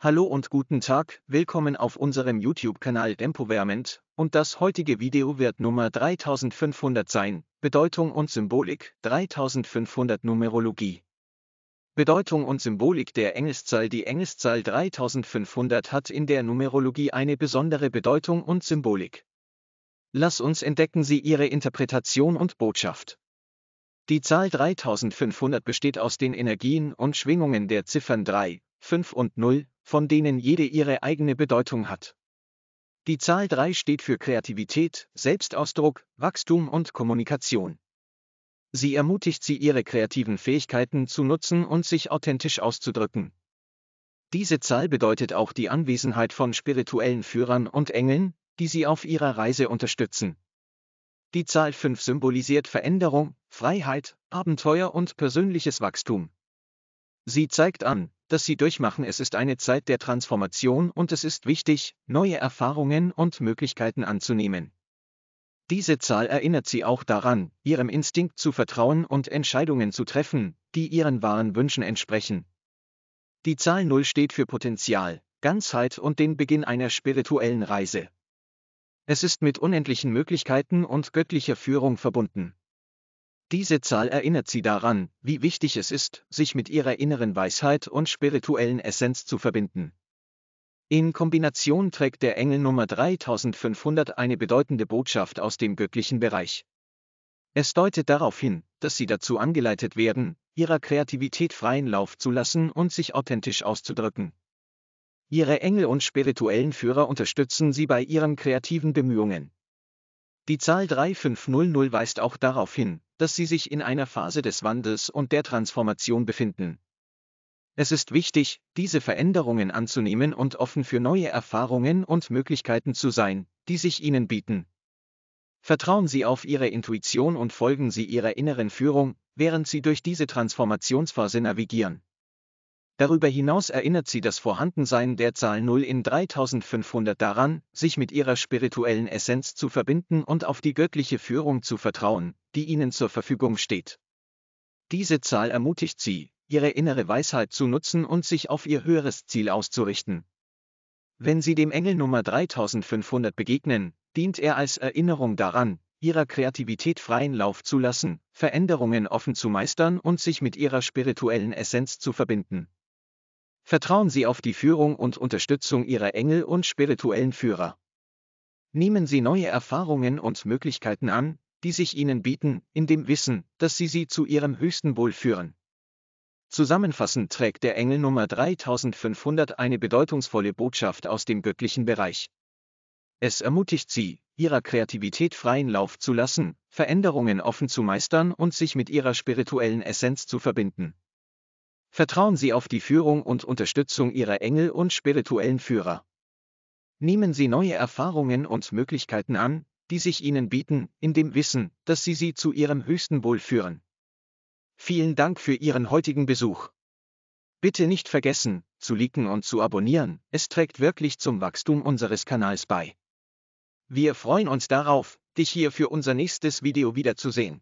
Hallo und guten Tag, willkommen auf unserem YouTube-Kanal Dempowerment, und das heutige Video wird Nummer 3500 sein, Bedeutung und Symbolik, 3500 Numerologie. Bedeutung und Symbolik der Engelszahl Die Engelszahl 3500 hat in der Numerologie eine besondere Bedeutung und Symbolik. Lass uns entdecken Sie Ihre Interpretation und Botschaft. Die Zahl 3500 besteht aus den Energien und Schwingungen der Ziffern 3, 5 und 0, von denen jede ihre eigene Bedeutung hat. Die Zahl 3 steht für Kreativität, Selbstausdruck, Wachstum und Kommunikation. Sie ermutigt sie, ihre kreativen Fähigkeiten zu nutzen und sich authentisch auszudrücken. Diese Zahl bedeutet auch die Anwesenheit von spirituellen Führern und Engeln, die sie auf ihrer Reise unterstützen. Die Zahl 5 symbolisiert Veränderung, Freiheit, Abenteuer und persönliches Wachstum. Sie zeigt an, dass sie durchmachen, es ist eine Zeit der Transformation und es ist wichtig, neue Erfahrungen und Möglichkeiten anzunehmen. Diese Zahl erinnert sie auch daran, ihrem Instinkt zu vertrauen und Entscheidungen zu treffen, die ihren wahren Wünschen entsprechen. Die Zahl 0 steht für Potenzial, Ganzheit und den Beginn einer spirituellen Reise. Es ist mit unendlichen Möglichkeiten und göttlicher Führung verbunden. Diese Zahl erinnert sie daran, wie wichtig es ist, sich mit ihrer inneren Weisheit und spirituellen Essenz zu verbinden. In Kombination trägt der Engel Nummer 3500 eine bedeutende Botschaft aus dem göttlichen Bereich. Es deutet darauf hin, dass sie dazu angeleitet werden, ihrer Kreativität freien Lauf zu lassen und sich authentisch auszudrücken. Ihre Engel und spirituellen Führer unterstützen sie bei ihren kreativen Bemühungen. Die Zahl 3500 weist auch darauf hin, dass sie sich in einer Phase des Wandels und der Transformation befinden. Es ist wichtig, diese Veränderungen anzunehmen und offen für neue Erfahrungen und Möglichkeiten zu sein, die sich ihnen bieten. Vertrauen Sie auf Ihre Intuition und folgen Sie Ihrer inneren Führung, während Sie durch diese Transformationsphase navigieren. Darüber hinaus erinnert Sie das Vorhandensein der Zahl 0 in 3500 daran, sich mit Ihrer spirituellen Essenz zu verbinden und auf die göttliche Führung zu vertrauen, die ihnen zur Verfügung steht. Diese Zahl ermutigt sie, ihre innere Weisheit zu nutzen und sich auf ihr höheres Ziel auszurichten. Wenn sie dem Engel Nummer 3500 begegnen, dient er als Erinnerung daran, ihrer Kreativität freien Lauf zu lassen, Veränderungen offen zu meistern und sich mit ihrer spirituellen Essenz zu verbinden. Vertrauen Sie auf die Führung und Unterstützung Ihrer Engel und spirituellen Führer. Nehmen Sie neue Erfahrungen und Möglichkeiten an, die sich ihnen bieten, in dem Wissen, dass sie sie zu ihrem höchsten Wohl führen. Zusammenfassend trägt der Engel Nummer 3500 eine bedeutungsvolle Botschaft aus dem göttlichen Bereich. Es ermutigt sie, ihrer Kreativität freien Lauf zu lassen, Veränderungen offen zu meistern und sich mit ihrer spirituellen Essenz zu verbinden. Vertrauen Sie auf die Führung und Unterstützung Ihrer Engel und spirituellen Führer. Nehmen Sie neue Erfahrungen und Möglichkeiten an, die sich ihnen bieten, in dem Wissen, dass sie sie zu ihrem höchsten Wohl führen. Vielen Dank für Ihren heutigen Besuch. Bitte nicht vergessen, zu liken und zu abonnieren, es trägt wirklich zum Wachstum unseres Kanals bei. Wir freuen uns darauf, dich hier für unser nächstes Video wiederzusehen.